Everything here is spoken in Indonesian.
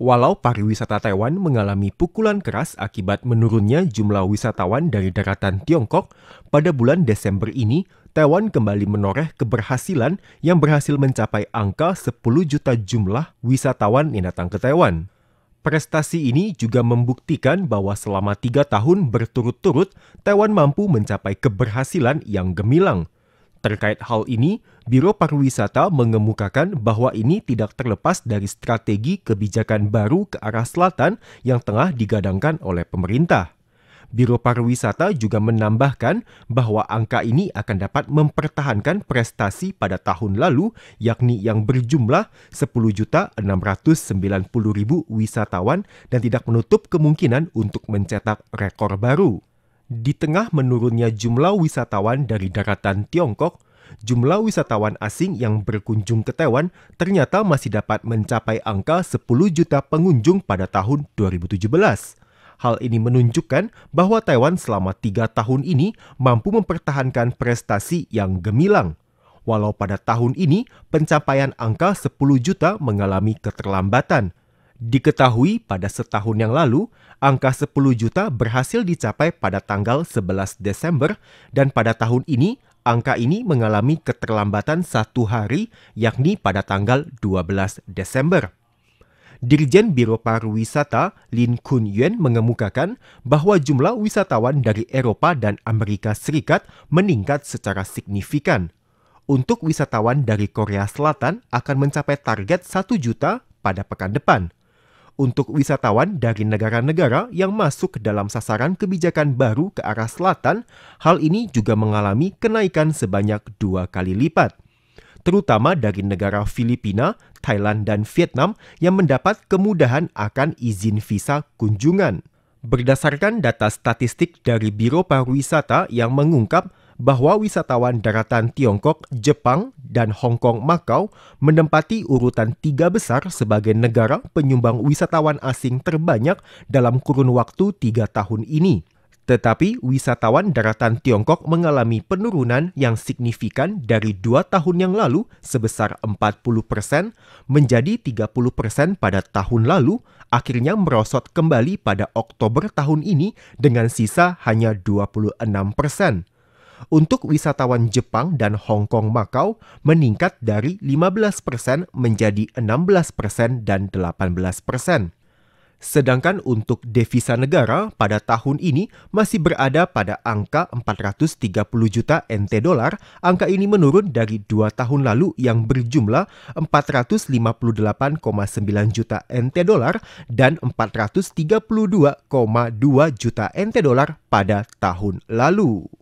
Walau pariwisata Taiwan mengalami pukulan keras akibat menurunnya jumlah wisatawan dari daratan Tiongkok, pada bulan Desember ini, Taiwan kembali menoreh keberhasilan yang berhasil mencapai angka 10 juta jumlah wisatawan yang datang ke Taiwan. Prestasi ini juga membuktikan bahwa selama tiga tahun berturut-turut, Taiwan mampu mencapai keberhasilan yang gemilang – Terkait hal ini, Biro Pariwisata mengemukakan bahwa ini tidak terlepas dari strategi kebijakan baru ke arah selatan yang tengah digadangkan oleh pemerintah. Biro Pariwisata juga menambahkan bahwa angka ini akan dapat mempertahankan prestasi pada tahun lalu, yakni yang berjumlah 10.690.000 wisatawan dan tidak menutup kemungkinan untuk mencetak rekor baru. Di tengah menurunnya jumlah wisatawan dari daratan Tiongkok, jumlah wisatawan asing yang berkunjung ke Taiwan ternyata masih dapat mencapai angka 10 juta pengunjung pada tahun 2017. Hal ini menunjukkan bahwa Taiwan selama tiga tahun ini mampu mempertahankan prestasi yang gemilang. Walau pada tahun ini pencapaian angka 10 juta mengalami keterlambatan – Diketahui pada setahun yang lalu, angka 10 juta berhasil dicapai pada tanggal 11 Desember dan pada tahun ini angka ini mengalami keterlambatan satu hari yakni pada tanggal 12 Desember. Dirjen Biro Pariwisata Lin Kun Yuen mengemukakan bahwa jumlah wisatawan dari Eropa dan Amerika Serikat meningkat secara signifikan. Untuk wisatawan dari Korea Selatan akan mencapai target 1 juta pada pekan depan untuk wisatawan dari negara-negara yang masuk ke dalam sasaran kebijakan baru ke arah selatan, hal ini juga mengalami kenaikan sebanyak dua kali lipat, terutama dari negara Filipina, Thailand, dan Vietnam yang mendapat kemudahan akan izin visa kunjungan. Berdasarkan data statistik dari Biro Pariwisata yang mengungkap bahwa wisatawan daratan Tiongkok, Jepang, dan Hong Kong Makau menempati urutan tiga besar sebagai negara penyumbang wisatawan asing terbanyak dalam kurun waktu tiga tahun ini. Tetapi wisatawan daratan Tiongkok mengalami penurunan yang signifikan dari dua tahun yang lalu sebesar 40 persen menjadi 30 persen pada tahun lalu, akhirnya merosot kembali pada Oktober tahun ini dengan sisa hanya 26 persen untuk wisatawan Jepang dan Hong Kong Makau meningkat dari 15% menjadi 16% dan 18%. Sedangkan untuk devisa negara pada tahun ini masih berada pada angka 430 juta NT dolar. Angka ini menurun dari dua tahun lalu yang berjumlah 458,9 juta NT dolar dan 432,2 juta NT dolar pada tahun lalu.